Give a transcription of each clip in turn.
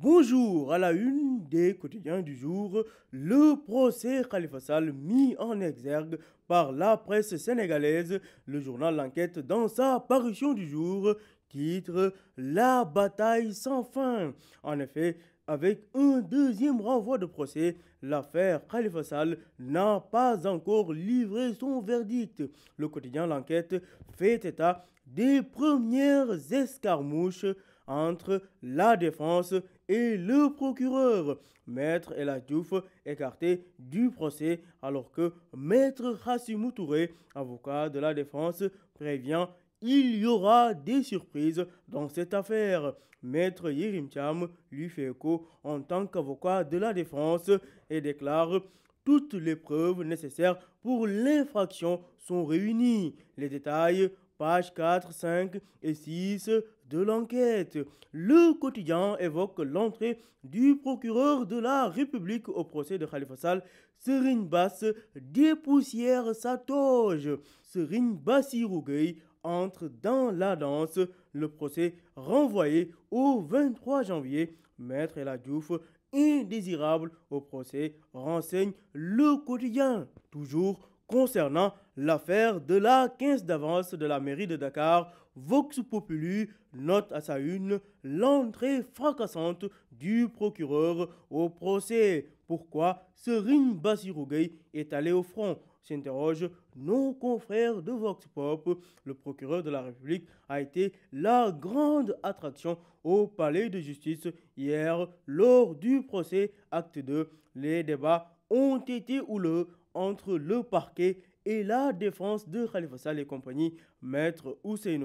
Bonjour à la une des quotidiens du jour, le procès Khalifa Sall mis en exergue par la presse sénégalaise, le journal L'Enquête dans sa parution du jour titre La bataille sans fin. En effet, avec un deuxième renvoi de procès, l'affaire Khalifa Sall n'a pas encore livré son verdict. Le quotidien L'Enquête fait état des premières escarmouches entre la défense et le procureur. Maître est écarté du procès alors que Maître Hassimou Touré, avocat de la défense, prévient il y aura des surprises dans cette affaire. Maître Yerim Cham lui fait écho en tant qu'avocat de la défense et déclare toutes les preuves nécessaires pour l'infraction sont réunies. Les détails pages 4, 5 et 6 de l'enquête. Le quotidien évoque l'entrée du procureur de la République au procès de Khalifa Sall, Serine Bass dépoussière sa toge. Serine Bassirougueil entre dans la danse. Le procès renvoyé au 23 janvier. Maître Eladouf, indésirable au procès renseigne le quotidien. Toujours concernant L'affaire de la 15 d'avance de la mairie de Dakar, Vox Populi note à sa une l'entrée fracassante du procureur au procès. Pourquoi Serine Bassirougueil est allé au front s'interroge nos confrères de Vox Pop. Le procureur de la République a été la grande attraction au palais de justice hier lors du procès acte 2. Les débats ont été houleux entre le parquet et la défense de Khalifa Sall et compagnie, maître Hussein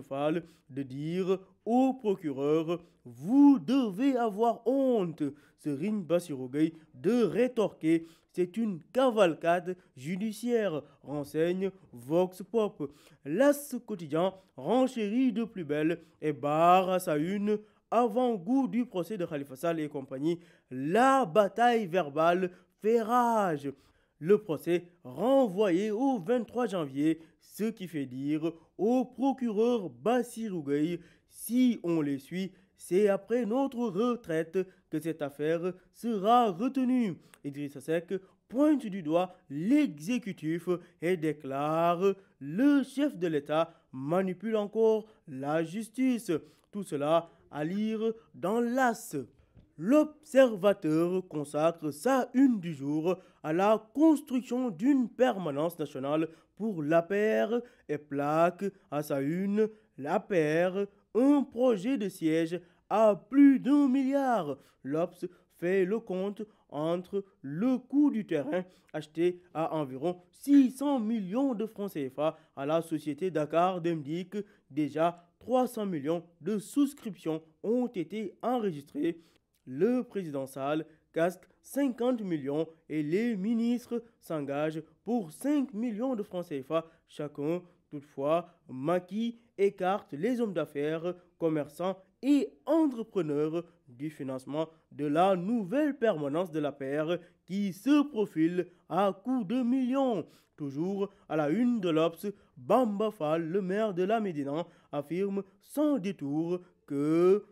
de dire au procureur Vous devez avoir honte. Serine Bassirogay de rétorquer C'est une cavalcade judiciaire, renseigne Vox Pop. L'As quotidien renchérit de plus belle et barre à sa une avant-goût du procès de Khalifa Sall et compagnie, la bataille verbale fait rage le procès renvoyé au 23 janvier, ce qui fait dire au procureur Bassirougueil, si on les suit, c'est après notre retraite que cette affaire sera retenue. Idrissa sec pointe du doigt l'exécutif et déclare le chef de l'État manipule encore la justice. Tout cela à lire dans l'AS. L'observateur consacre sa une du jour à la construction d'une permanence nationale pour la l'APR et plaque à sa une la l'APR, un projet de siège à plus d'un milliard. L'Obs fait le compte entre le coût du terrain acheté à environ 600 millions de francs CFA à la société Dakar Demdik, déjà 300 millions de souscriptions ont été enregistrées le président Sall casque 50 millions et les ministres s'engagent pour 5 millions de francs CFA chacun. Toutefois, maquis écarte les hommes d'affaires, commerçants et entrepreneurs du financement de la nouvelle permanence de la paire qui se profile à coups de millions. Toujours à la une de l'Obs, Bamba Fall, le maire de la Médina, affirme sans détour que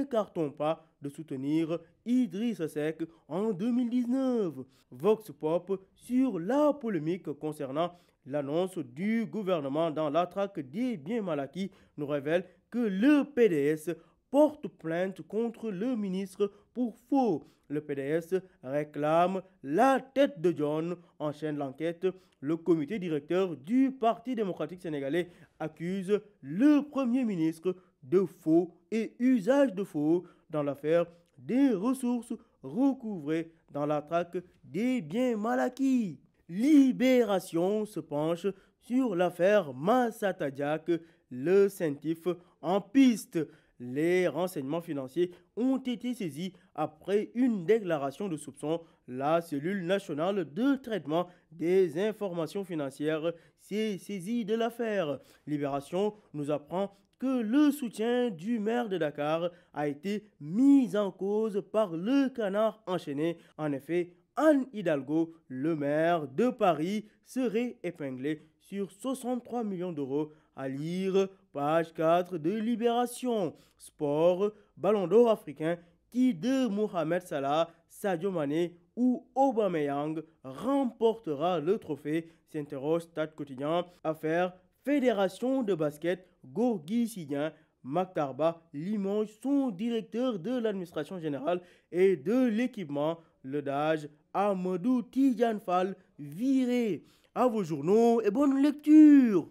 n'écartons pas de soutenir Idriss Seck en 2019. Vox Pop sur la polémique concernant l'annonce du gouvernement dans la traque des biens mal acquis nous révèle que le PDS porte plainte contre le ministre pour faux. Le PDS réclame la tête de John, enchaîne l'enquête. Le comité directeur du Parti démocratique sénégalais accuse le Premier ministre de faux et usage de faux dans l'affaire des ressources recouvrées dans la traque des biens mal acquis. Libération se penche sur l'affaire Massatadiak, le Centif en piste. Les renseignements financiers ont été saisis après une déclaration de soupçon. La cellule nationale de traitement des informations financières s'est saisie de l'affaire. Libération nous apprend le soutien du maire de Dakar a été mis en cause par le canard enchaîné. En effet, Anne Hidalgo, le maire de Paris, serait épinglé sur 63 millions d'euros à lire, page 4 de Libération. Sport, Ballon d'or africain, qui de Mohamed Salah, Sadio Mané ou Aubameyang remportera le trophée, s'interroge Stade Quotidien. Affaire Fédération de basket, gorgi Sidien, Maktarba Limoges, son directeur de l'administration générale et de l'équipement, le DAGE, Amadou Tidjanfal, viré. À vos journaux et bonne lecture!